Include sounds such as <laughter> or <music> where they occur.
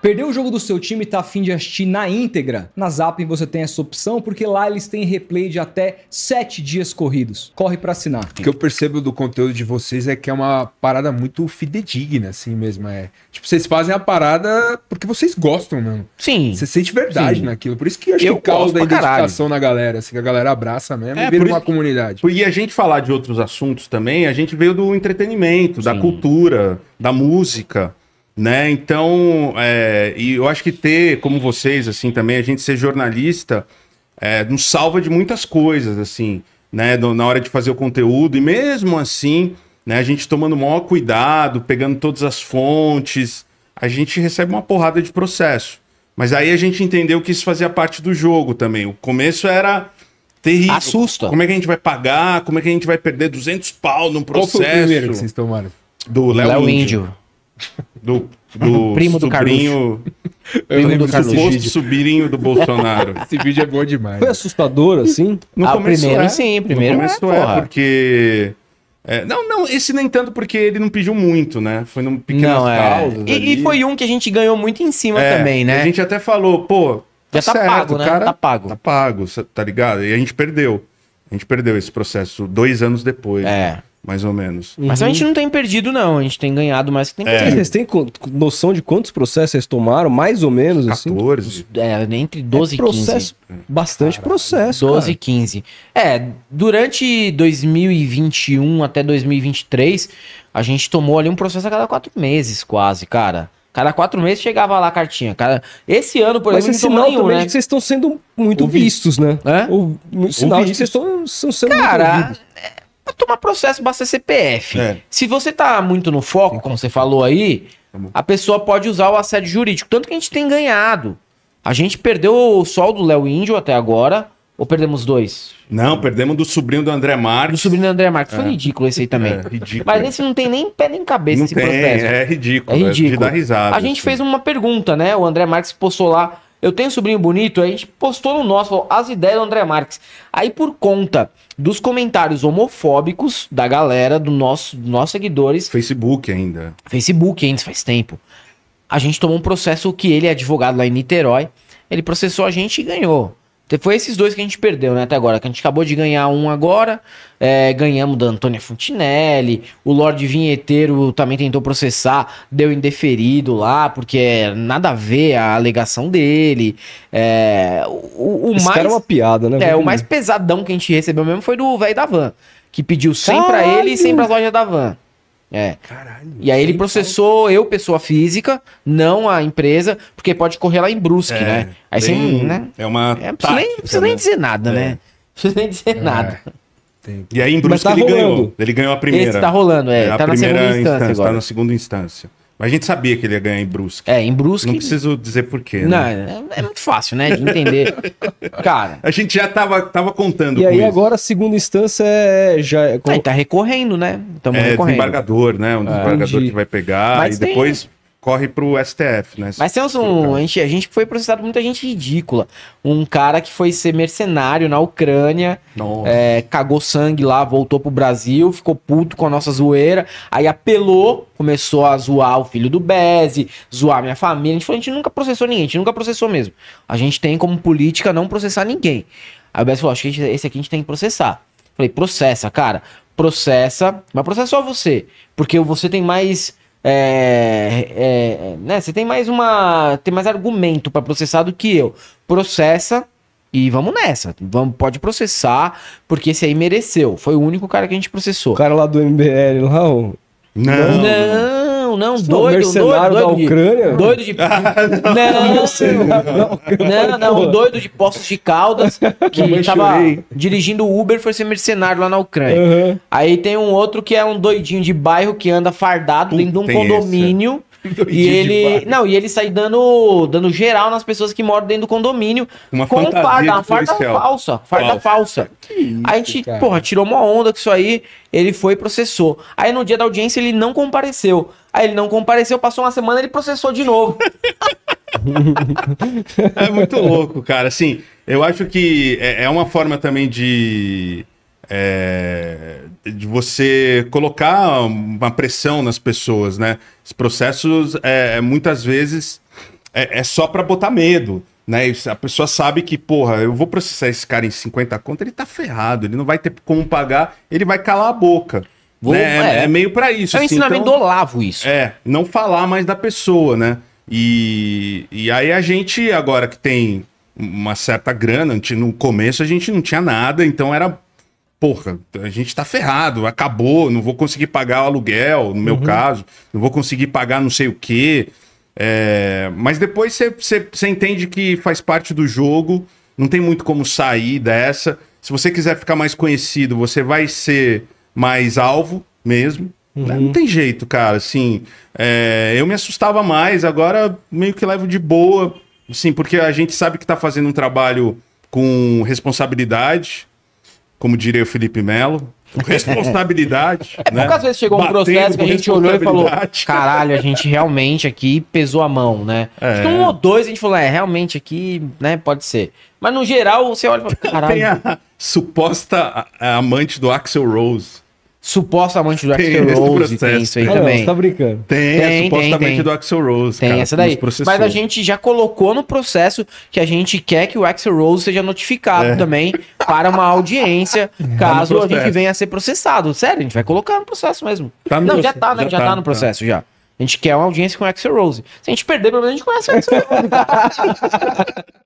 Perdeu o jogo do seu time e tá afim de assistir na íntegra? Na Zappin você tem essa opção porque lá eles têm replay de até 7 dias corridos. Corre para assinar. O que eu percebo do conteúdo de vocês é que é uma parada muito fidedigna, assim mesmo. É. Tipo, vocês fazem a parada porque vocês gostam, mano. Sim. Você sente verdade Sim. naquilo. Por isso que eu acho eu que causa da identificação caralho. na galera, assim, que a galera abraça mesmo é, e vira uma isso, comunidade. E a gente falar de outros assuntos também, a gente veio do entretenimento, Sim. da cultura, da música. Né? Então, é, e eu acho que ter, como vocês, assim, também, a gente ser jornalista é, nos salva de muitas coisas, assim, né? Na hora de fazer o conteúdo, e mesmo assim, né, a gente tomando o maior cuidado, pegando todas as fontes, a gente recebe uma porrada de processo. Mas aí a gente entendeu que isso fazia parte do jogo também. O começo era terrível. Ah, assusta. Como é que a gente vai pagar? Como é que a gente vai perder 200 pau num processo? Qual foi o primeiro que vocês tomaram? Do Léo Índio. Índio. <laughs> do, do <laughs> primo do sobrinho, <laughs> primo do suposto sobrinho do Bolsonaro. Esse vídeo é bom demais. Foi assustador, assim? No ah, começo primeiro, é. sim, primeiro no começo é, é porque... É, não, não, esse nem tanto porque ele não pediu muito, né? Foi num pequeno não, É. E, e, foi um que a gente ganhou muito em cima é, também, né? A gente até falou, pô, tá já tá certo, pago, né? Cara, tá pago. Tá pago, tá ligado? E a gente perdeu. A gente perdeu esse processo dois anos depois. É. Né? mais ou menos. Mas uhum. a gente não tem perdido, não. A gente tem ganhado mais que tem é. perdido. Vocês têm noção de quantos processos vocês tomaram, mais ou menos? assim? É, entre 12 é e 15. processo, Bastante processo. 12 e 15. É, durante 2021 até 2023, a gente tomou ali um processo a cada quatro meses, quase, cara. Cada quatro meses chegava lá a cartinha. Cada. esse ano, por Mas exemplo, não sinal esse nenhum, também né? de que vocês estão sendo muito vistos, né? É? O, sinal de que vocês estão são sendo muito Cara, tomar processo, basta CPF. É. Se você tá muito no foco, como você falou aí, a pessoa pode usar o assédio jurídico. Tanto que a gente tem ganhado. A gente perdeu o sol do Léo Índio até agora. Ou perdemos dois? Não, perdemos do sobrinho do André Marques. Do sobrinho do André Marques. Foi é. ridículo esse aí é, também. É, ridículo. Mas esse não tem nem pé nem cabeça não esse tem, processo. É ridículo. É ridículo. É de dar risada. A gente assim. fez uma pergunta, né? O André Marques postou lá eu tenho um sobrinho bonito, a gente postou no nosso, falou, as ideias do André Marques. Aí por conta dos comentários homofóbicos da galera, do nosso, dos nossos seguidores. Facebook ainda. Facebook ainda faz tempo. A gente tomou um processo que ele é advogado lá em Niterói. Ele processou a gente e ganhou. Foi esses dois que a gente perdeu, né, até agora. Que a gente acabou de ganhar um agora. É, ganhamos da Antônia Fontinelli. O Lorde Vinheteiro também tentou processar, deu indeferido lá, porque é nada a ver a alegação dele. É, o, o mais. era é uma piada, né? É, o mais pesadão que a gente recebeu mesmo foi do velho da van, que pediu 100 para ele e 100 pra loja da van. É. Caralho. E aí ele processou eu, pessoa física, não a empresa, porque pode correr lá em Brusque, é, né? Aí você, né? É uma. É, precisa nem, precisa nem dizer nada, né? Né? é. né? Precisa nem dizer é. nada. Tem. E aí em tá Brusque tá ele rolando. ganhou. Ele ganhou a primeira. Esse tá rolando, é. é tá na segunda instância. instância tá agora. Tá na segunda instância. Mas a gente sabia que ele ia ganhar em Brusque. É, em Brusque. Não preciso dizer porquê. Não, né? é, é, muito fácil, né? De entender. <laughs> Cara. A gente já tava, tava contando. E aí, isso. agora, a segunda instância é. Já é, ah, com... é tá recorrendo, né? Tamo é, recorrendo. desembargador, né? Um é, desembargador que vai pegar. Mas e tem... depois corre pro STF, né? Mas temos um. A gente, a gente foi processado muita gente ridícula. Um cara que foi ser mercenário na Ucrânia, é, cagou sangue lá, voltou pro Brasil, ficou puto com a nossa zoeira, aí apelou, começou a zoar o filho do Beze, zoar minha família. A gente falou, a gente nunca processou ninguém, a gente nunca processou mesmo. A gente tem como política não processar ninguém. Aí o Beze falou, acho que esse aqui a gente tem que processar. falei, processa, cara. Processa, mas processa só você. Porque você tem mais é, é, né? Você tem mais uma, tem mais argumento para processar do que eu. Processa e vamos nessa. Vamos, pode processar porque esse aí mereceu. Foi o único cara que a gente processou. O cara lá do MBL lá, Não. Não. Não, não, é doido, mercenário doido, doido, da de, doido de. <laughs> não, não, não, um doido de Poços de Caldas <laughs> que tava dirigindo o Uber foi ser mercenário lá na Ucrânia. Uhum. Aí tem um outro que é um doidinho de bairro que anda fardado dentro de um é condomínio. Esse. <laughs> e ele. Não, e ele sai dando, dando geral nas pessoas que moram dentro do condomínio. Uma com fantasia farda, uma farda falsa. Farda falsa. falsa. Isso, aí a gente, cara. porra, tirou uma onda com isso aí. Ele foi e processou. Aí no dia da audiência ele não compareceu. Aí ele não compareceu, passou uma semana ele processou de novo. <laughs> é muito louco, cara. Assim, eu acho que é, é uma forma também de é, de você colocar uma pressão nas pessoas, né? Os processos, é, é, muitas vezes, é, é só para botar medo. Né? A pessoa sabe que, porra, eu vou processar esse cara em 50 contas, ele tá ferrado, ele não vai ter como pagar, ele vai calar a boca. Vou, né? é, é, é meio para isso. É um assim. ensinamento então, do Olavo isso. É, não falar mais da pessoa, né? E, e aí a gente, agora que tem uma certa grana, gente, no começo a gente não tinha nada, então era porra, a gente tá ferrado, acabou, não vou conseguir pagar o aluguel, no meu uhum. caso, não vou conseguir pagar não sei o quê. É, mas depois você entende que faz parte do jogo, não tem muito como sair dessa. Se você quiser ficar mais conhecido, você vai ser mais alvo mesmo. Né? Uhum. Não tem jeito, cara. Assim, é, eu me assustava mais, agora meio que levo de boa, sim, porque a gente sabe que tá fazendo um trabalho com responsabilidade, como diria o Felipe Melo, com responsabilidade. <laughs> É né? poucas vezes chegou um processo que a gente olhou e falou: caralho, a gente realmente aqui pesou a mão, né? É. um ou dois a gente falou: é, realmente aqui, né? Pode ser. Mas no geral, você olha e fala: caralho. <laughs> Tem a suposta amante do Axel Rose amante do Axel Rose tem isso aí né? também. Não, você tá brincando. Tem, tem supostamente tem, do Axel Rose. Tem cara, essa daí. Mas a gente já colocou no processo que a gente quer que o Axel Rose seja notificado é. também para uma audiência, <laughs> tá caso tá a gente venha a ser processado. Sério, a gente vai colocar no processo mesmo. Tá no não, processo. já tá, né? Já, já tá, tá, no tá. processo, já. A gente quer uma audiência com o Axel Rose. Se a gente perder, pelo menos a gente conhece o Axel Rose. <laughs>